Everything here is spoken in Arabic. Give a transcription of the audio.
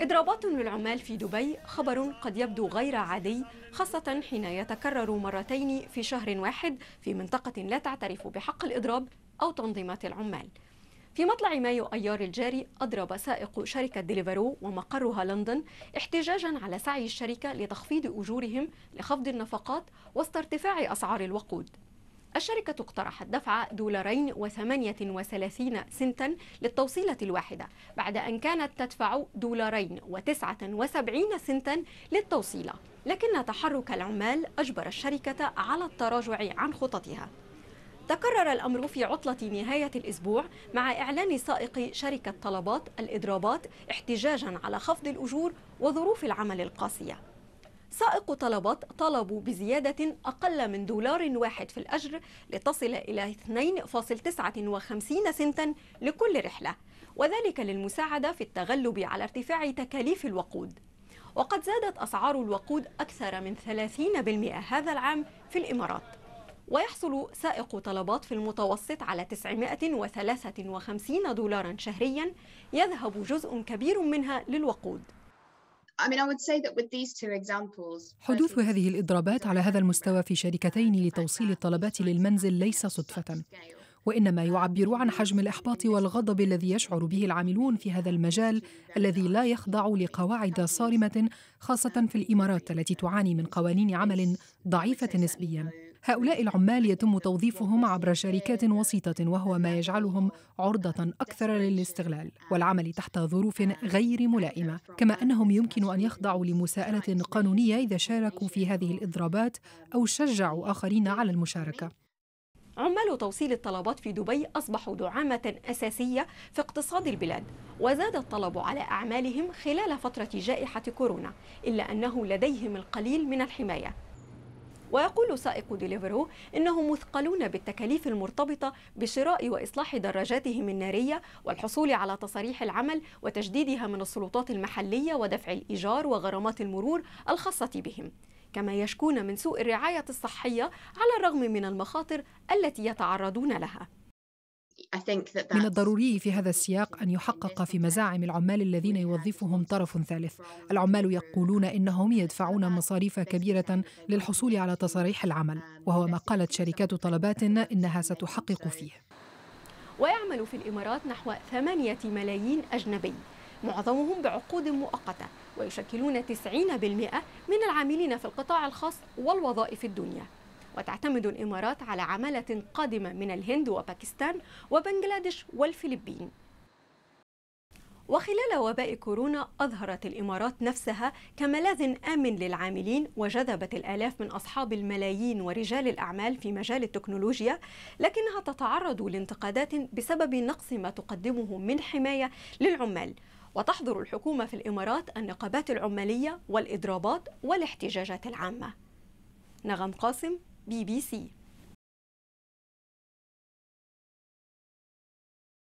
إضرابات للعمال في دبي خبر قد يبدو غير عادي خاصة حين يتكرر مرتين في شهر واحد في منطقة لا تعترف بحق الإضراب أو تنظيمات العمال في مطلع مايو أيار الجاري أضرب سائق شركة ديليفرو ومقرها لندن احتجاجا على سعي الشركة لتخفيض أجورهم لخفض النفقات وسط ارتفاع أسعار الوقود الشركة اقترحت دفع دولارين وثمانية وثلاثين سنتا للتوصيلة الواحدة بعد أن كانت تدفع دولارين وتسعة وسبعين سنتا للتوصيلة لكن تحرك العمال أجبر الشركة على التراجع عن خططها تكرر الأمر في عطلة نهاية الأسبوع مع إعلان سائق شركة طلبات الإضرابات احتجاجا على خفض الأجور وظروف العمل القاسية سائق طلبات طلبوا بزيادة أقل من دولار واحد في الأجر لتصل إلى 2.59 سنتا لكل رحلة وذلك للمساعدة في التغلب على ارتفاع تكاليف الوقود وقد زادت أسعار الوقود أكثر من 30% هذا العام في الإمارات ويحصل سائق طلبات في المتوسط على 953 دولارا شهريا يذهب جزء كبير منها للوقود حدوث هذه الإضرابات على هذا المستوى في شركتين لتوصيل الطلبات للمنزل ليس صدفة وإنما يعبر عن حجم الإحباط والغضب الذي يشعر به العاملون في هذا المجال الذي لا يخضع لقواعد صارمة خاصة في الإمارات التي تعاني من قوانين عمل ضعيفة نسبياً هؤلاء العمال يتم توظيفهم عبر شركات وسيطة وهو ما يجعلهم عرضة أكثر للاستغلال والعمل تحت ظروف غير ملائمة كما أنهم يمكن أن يخضعوا لمساءلة قانونية إذا شاركوا في هذه الإضرابات أو شجعوا آخرين على المشاركة عمال توصيل الطلبات في دبي أصبحوا دعامة أساسية في اقتصاد البلاد وزاد الطلب على أعمالهم خلال فترة جائحة كورونا إلا أنه لديهم القليل من الحماية ويقول سائق ديليفرو إنهم مثقلون بالتكاليف المرتبطة بشراء وإصلاح دراجاتهم النارية والحصول على تصاريح العمل وتجديدها من السلطات المحلية ودفع الإيجار وغرامات المرور الخاصة بهم كما يشكون من سوء الرعاية الصحية على الرغم من المخاطر التي يتعرضون لها من الضروري في هذا السياق أن يحقق في مزاعم العمال الذين يوظفهم طرف ثالث العمال يقولون إنهم يدفعون مصاريف كبيرة للحصول على تصاريح العمل وهو ما قالت شركات طلبات إنها ستحقق فيه ويعمل في الإمارات نحو 8 ملايين أجنبي معظمهم بعقود مؤقتة ويشكلون 90% من العاملين في القطاع الخاص والوظائف الدنيا وتعتمد الإمارات على عمالة قادمة من الهند وباكستان وبنجلاديش والفلبين وخلال وباء كورونا أظهرت الإمارات نفسها كملاذ آمن للعاملين وجذبت الآلاف من أصحاب الملايين ورجال الأعمال في مجال التكنولوجيا لكنها تتعرض لانتقادات بسبب نقص ما تقدمه من حماية للعمال وتحظر الحكومة في الإمارات النقابات العمالية والإضرابات والاحتجاجات العامة نغم قاسم BBC。